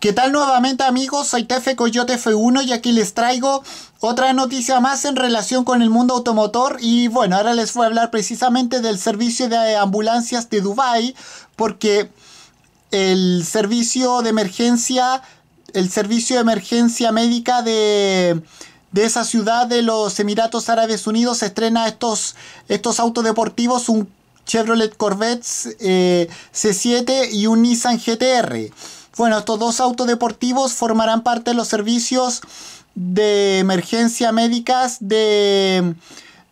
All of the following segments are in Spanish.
¿Qué tal nuevamente amigos? Soy Tefe Coyote F1 y aquí les traigo otra noticia más en relación con el mundo automotor y bueno, ahora les voy a hablar precisamente del servicio de ambulancias de Dubai porque el servicio de emergencia, el servicio de emergencia médica de, esa ciudad de los Emiratos Árabes Unidos estrena estos, estos autos deportivos, un Chevrolet Corvette eh, C7 y un Nissan GTR. Bueno, estos dos autos deportivos formarán parte de los servicios de emergencia médicas de,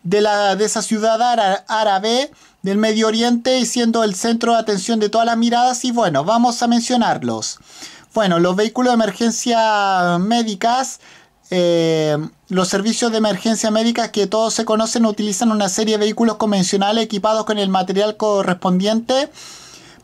de, esa ciudad árabe del Medio Oriente y siendo el centro de atención de todas las miradas y bueno, vamos a mencionarlos. Bueno, los vehículos de emergencia médicas, eh, los servicios de emergencia médica que todos se conocen utilizan una serie de vehículos convencionales equipados con el material correspondiente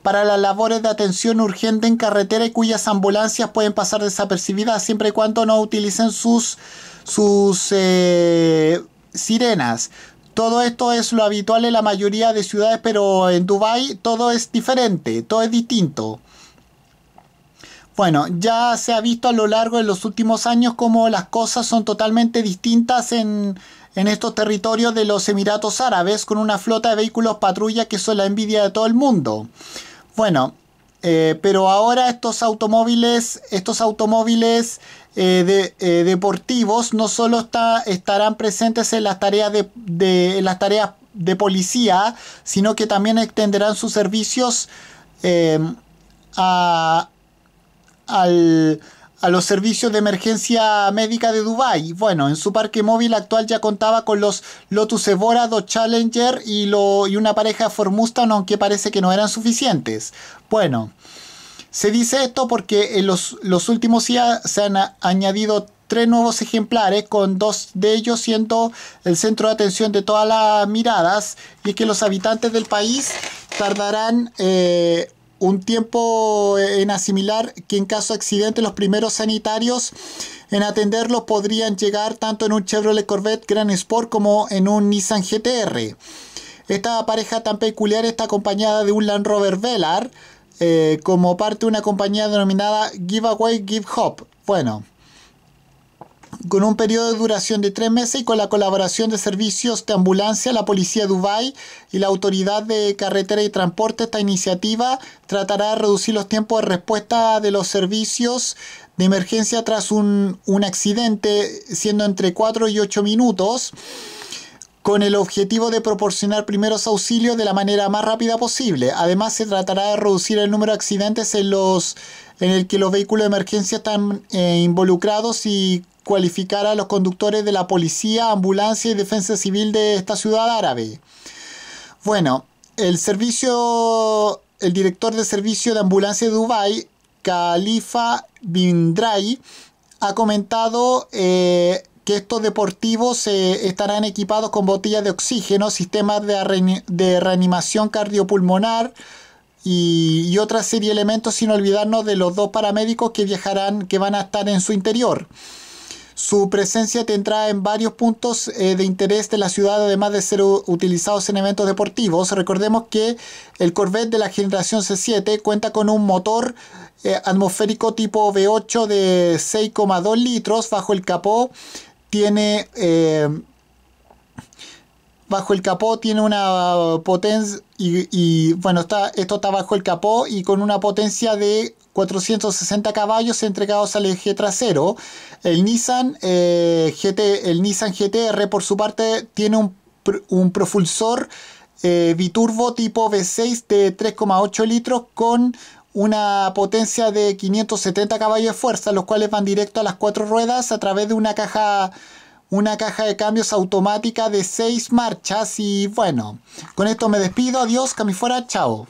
para las labores de atención urgente en carretera y cuyas ambulancias pueden pasar desapercibidas siempre y cuando no utilicen sus, sus eh, sirenas. Todo esto es lo habitual en la mayoría de ciudades, pero en Dubái todo es diferente, todo es distinto. Bueno, ya se ha visto a lo largo de los últimos años cómo las cosas son totalmente distintas en, en estos territorios de los Emiratos Árabes, con una flota de vehículos patrulla que son la envidia de todo el mundo. Bueno, eh, pero ahora estos automóviles, estos automóviles eh, eh, deportivos no solo estarán presentes en las tareas de, las tareas de policía, sino que también extenderán sus servicios a, al a los servicios de emergencia médica de Dubái. Bueno, en su parque móvil actual ya contaba con los Lotus Evora, dos Challenger y, lo, y una pareja Formustan, aunque parece que no eran suficientes. Bueno, se dice esto porque en los, últimos días se han añadido tres nuevos ejemplares, con dos de ellos siendo el centro de atención de todas las miradas, y es que los habitantes del país tardarán... Eh, un tiempo eh, en asimilar que en caso de accidente los primeros sanitarios en atenderlos podrían llegar tanto en un Chevrolet Corvette Grand Sport como en un Nissan GTR. Esta pareja tan peculiar está acompañada de un Land Rover Velar eh, como parte de una compañía denominada Giveaway Give Hop. Bueno, con un periodo de duración de tres meses y con la colaboración de servicios de ambulancia, la Policía de Dubái y la Autoridad de Carretera y Transporte. Esta iniciativa tratará de reducir los tiempos de respuesta de los servicios de emergencia tras un, accidente, siendo entre 4 y 8 minutos con el objetivo de proporcionar primeros auxilios de la manera más rápida posible. Además, se tratará de reducir el número de accidentes en los en el que los vehículos de emergencia están eh, involucrados y cualificar a los conductores de la policía, ambulancia y defensa civil de esta ciudad árabe. Bueno, el servicio, el director de servicio de ambulancia de Dubái, Khalifa Bindray, ha comentado eh, que estos deportivos se eh, estarán equipados con botellas de oxígeno, sistemas de, reanimación cardiopulmonar, y, y, otra serie de elementos sin olvidarnos de los dos paramédicos que viajarán, que van a estar en su interior. Su presencia tendrá en varios puntos eh, de interés de la ciudad, además de ser utilizados en eventos deportivos. Recordemos que el Corvette de la generación C7 cuenta con un motor eh, atmosférico tipo V8 de 6,2 litros bajo el capó. Tiene... Eh, bajo el capó tiene una uh, potencia y, bueno, está, esto está bajo el capó y con una potencia de 460 caballos entregados al eje trasero. El Nissan, eh, GT, el Nissan GTR por su parte tiene un, propulsor eh, biturbo tipo V6 de 3,8 litros con una potencia de 570 caballos de fuerza, los cuales van directo a las cuatro ruedas a través de una caja una caja de cambios automática de 6 marchas y bueno, con esto me despido, adiós, cami fuera, chao.